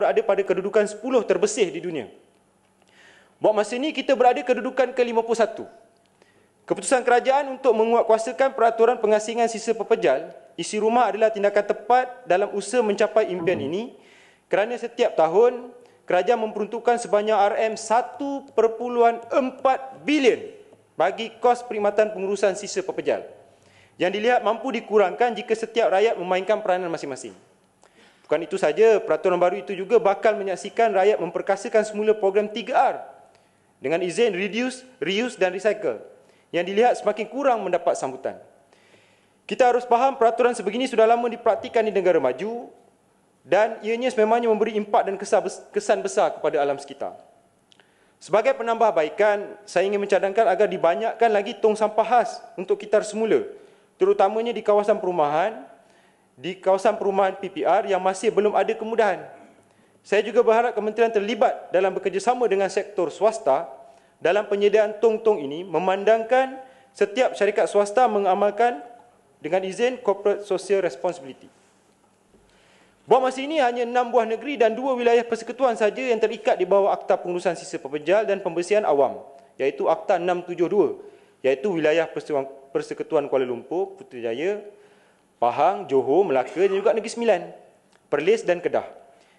berada pada kedudukan 10 terbesih di dunia. Buat masa ini kita berada kedudukan ke-51. Keputusan kerajaan untuk menguatkuasakan peraturan pengasingan sisa pepejal isi rumah adalah tindakan tepat dalam usaha mencapai impian ini kerana setiap tahun kerajaan memperuntukkan sebanyak RM1.4 bilion bagi kos perkhidmatan pengurusan sisa pepejal yang dilihat mampu dikurangkan jika setiap rakyat memainkan peranan masing-masing. Bukan itu saja, peraturan baru itu juga bakal menyaksikan rakyat memperkasakan semula program 3R dengan izin reduce, reuse dan recycle yang dilihat semakin kurang mendapat sambutan. Kita harus faham peraturan sebegini sudah lama dipraktikan di negara maju dan ianya sememangnya memberi impak dan kesan besar kepada alam sekitar. Sebagai penambahbaikan saya ingin mencadangkan agar dibanyakkan lagi tong sampah khas untuk kita semula, terutamanya di kawasan perumahan, di kawasan perumahan PPR yang masih belum ada kemudahan. Saya juga berharap kementerian terlibat dalam bekerjasama dengan sektor swasta dalam penyediaan tong-tong ini memandangkan setiap syarikat swasta mengamalkan dengan izin corporate social responsibility. Buah masa ini hanya enam buah negeri dan dua wilayah persekutuan saja yang terikat di bawah Akta Pengurusan Sisa pepejal dan Pembersihan Awam iaitu Akta 672 iaitu wilayah Persekutuan Kuala Lumpur, Putrajaya, Pahang, Johor, Melaka dan juga Negeri Sembilan, Perlis dan Kedah.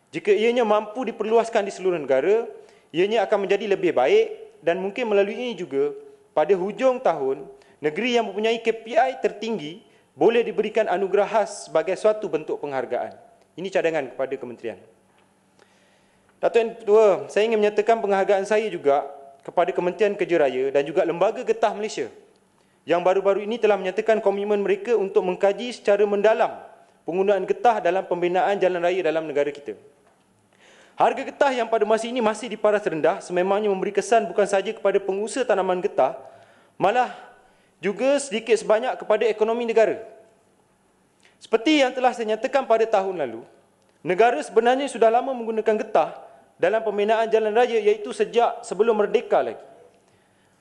Jika ianya mampu diperluaskan di seluruh negara, ianya akan menjadi lebih baik dan mungkin melalui ini juga pada hujung tahun, negeri yang mempunyai KPI tertinggi boleh diberikan anugerah khas sebagai suatu bentuk penghargaan. Ini cadangan kepada kementerian. Datuk Yang Ketua, saya ingin menyatakan penghargaan saya juga kepada Kementerian Kerja Raya dan juga Lembaga Getah Malaysia yang baru-baru ini telah menyatakan komitmen mereka untuk mengkaji secara mendalam penggunaan getah dalam pembinaan jalan raya dalam negara kita. Harga getah yang pada masa ini masih diparas rendah sememangnya memberi kesan bukan sahaja kepada pengusaha tanaman getah, malah juga sedikit sebanyak kepada ekonomi negara. Seperti yang telah saya nyatakan pada tahun lalu, negara sebenarnya sudah lama menggunakan getah dalam pembinaan jalan raya iaitu sejak sebelum merdeka lagi.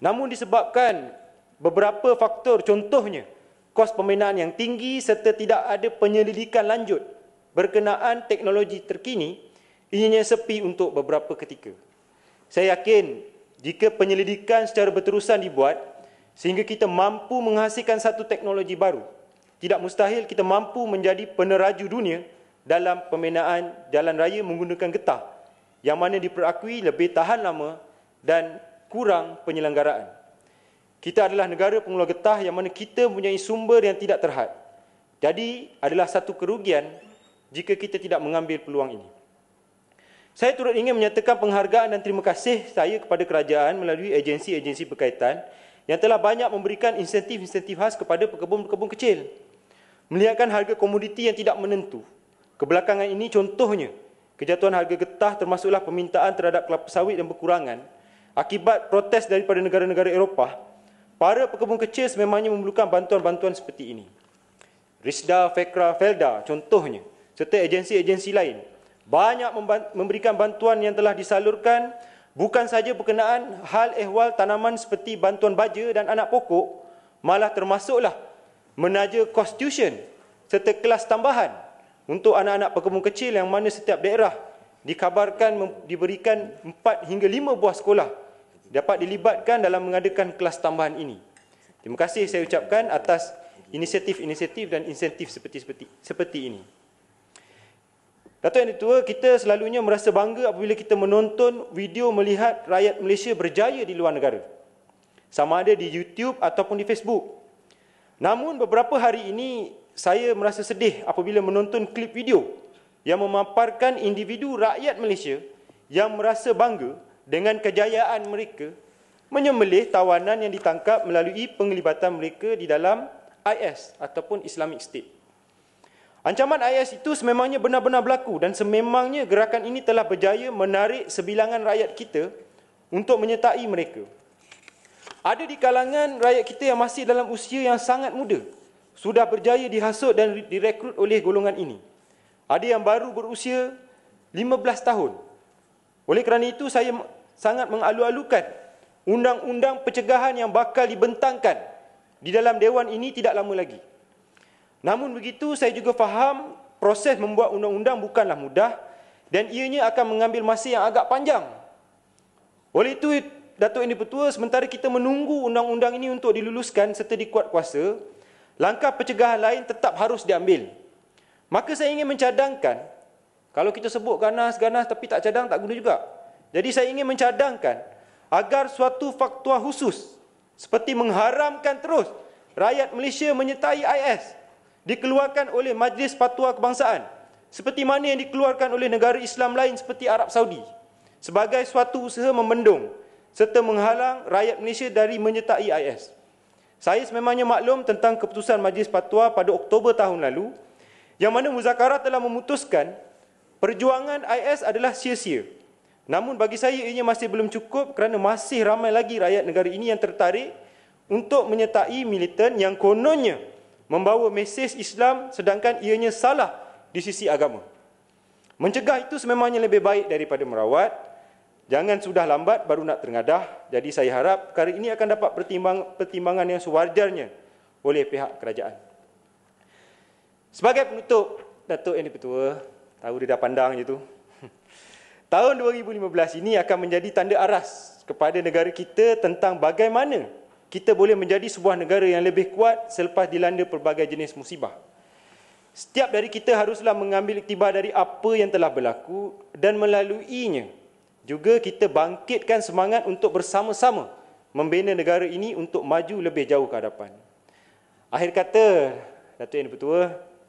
Namun disebabkan beberapa faktor contohnya kos pembinaan yang tinggi serta tidak ada penyelidikan lanjut berkenaan teknologi terkini ianya sepi untuk beberapa ketika. Saya yakin jika penyelidikan secara berterusan dibuat sehingga kita mampu menghasilkan satu teknologi baru, tidak mustahil kita mampu menjadi peneraju dunia dalam pembinaan jalan raya menggunakan getah yang mana diperakui lebih tahan lama dan kurang penyelenggaraan. Kita adalah negara pengelola getah yang mana kita mempunyai sumber yang tidak terhad. Jadi adalah satu kerugian jika kita tidak mengambil peluang ini. Saya turut ingin menyatakan penghargaan dan terima kasih saya kepada kerajaan melalui agensi-agensi berkaitan yang telah banyak memberikan insentif-insentif khas kepada pekebun-pekebun kecil. Melihatkan harga komoditi yang tidak menentu. Kebelakangan ini contohnya, kejatuhan harga getah termasuklah permintaan terhadap kelapa sawit yang berkurangan akibat protes daripada negara-negara Eropah Para pekebun kecil sememangnya memerlukan bantuan-bantuan seperti ini. Risda, Fekra, Felda contohnya, serta agensi-agensi lain banyak memberikan bantuan yang telah disalurkan bukan saja berkenaan hal ehwal tanaman seperti bantuan baja dan anak pokok malah termasuklah menaja kos tuition serta kelas tambahan untuk anak-anak pekebun kecil yang mana setiap daerah dikabarkan diberikan 4 hingga 5 buah sekolah dapat dilibatkan dalam mengadakan kelas tambahan ini. Terima kasih saya ucapkan atas inisiatif-inisiatif dan insentif seperti seperti seperti ini. Datuk yang tua, kita selalunya merasa bangga apabila kita menonton video melihat rakyat Malaysia berjaya di luar negara. Sama ada di YouTube ataupun di Facebook. Namun beberapa hari ini saya merasa sedih apabila menonton klip video yang memaparkan individu rakyat Malaysia yang merasa bangga dengan kejayaan mereka menyembelih tawanan yang ditangkap melalui penglibatan mereka di dalam IS ataupun Islamic State. Ancaman IS itu sememangnya benar-benar berlaku dan sememangnya gerakan ini telah berjaya menarik sebilangan rakyat kita untuk menyertai mereka. Ada di kalangan rakyat kita yang masih dalam usia yang sangat muda sudah berjaya dihasut dan direkrut oleh golongan ini. Ada yang baru berusia 15 tahun oleh kerana itu saya sangat mengalu-alukan undang-undang pencegahan yang bakal dibentangkan di dalam dewan ini tidak lama lagi. Namun begitu saya juga faham proses membuat undang-undang bukanlah mudah dan ianya akan mengambil masa yang agak panjang. Oleh itu Datuk ini Dipertua sementara kita menunggu undang-undang ini untuk diluluskan serta dikuat kuasa, langkah pencegahan lain tetap harus diambil. Maka saya ingin mencadangkan kalau kita sebut ganas, ganas tapi tak cadang, tak guna juga. Jadi saya ingin mencadangkan agar suatu faktua khusus seperti mengharamkan terus rakyat Malaysia menyertai IS dikeluarkan oleh Majlis Fatwa Kebangsaan seperti mana yang dikeluarkan oleh negara Islam lain seperti Arab Saudi sebagai suatu usaha membendung serta menghalang rakyat Malaysia dari menyertai IS. Saya sememangnya maklum tentang keputusan Majlis Fatwa pada Oktober tahun lalu yang mana muzakarah telah memutuskan Perjuangan IS adalah sia-sia. Namun bagi saya ianya masih belum cukup kerana masih ramai lagi rakyat negara ini yang tertarik untuk menyertai militan yang kononnya membawa mesej Islam sedangkan ianya salah di sisi agama. Mencegah itu sememangnya lebih baik daripada merawat. Jangan sudah lambat baru nak terengadah. Jadi saya harap perkara ini akan dapat pertimbang, pertimbangan yang sewajarnya oleh pihak kerajaan. Sebagai penutup, Datuk yang dipertua, Tahu dia dah pandang je tu. Tahun 2015 ini akan menjadi tanda aras kepada negara kita tentang bagaimana kita boleh menjadi sebuah negara yang lebih kuat selepas dilanda pelbagai jenis musibah. Setiap dari kita haruslah mengambil iktibar dari apa yang telah berlaku dan melaluinya. Juga kita bangkitkan semangat untuk bersama-sama membina negara ini untuk maju lebih jauh ke hadapan. Akhir kata, Datuk Yang Pertua,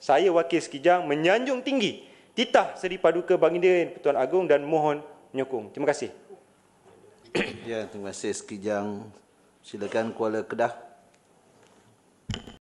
saya Wakil Sekijang menyanjung tinggi titah Seri Paduka Baginda Pertuan Agung dan mohon menyokong. Terima kasih. Ya, terima kasih Sekijang. Silakan Kuala Kedah.